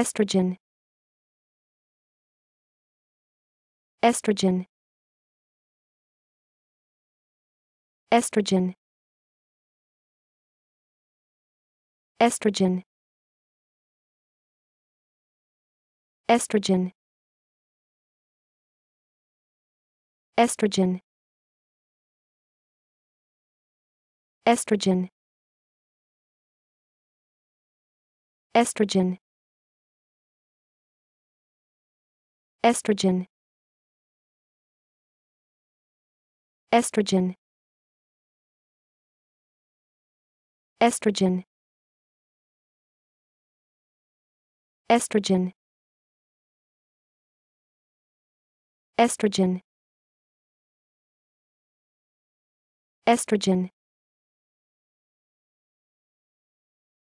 estrogen estrogen estrogen estrogen estrogen estrogen estrogen estrogen estrogen estrogen estrogen estrogen estrogen estrogen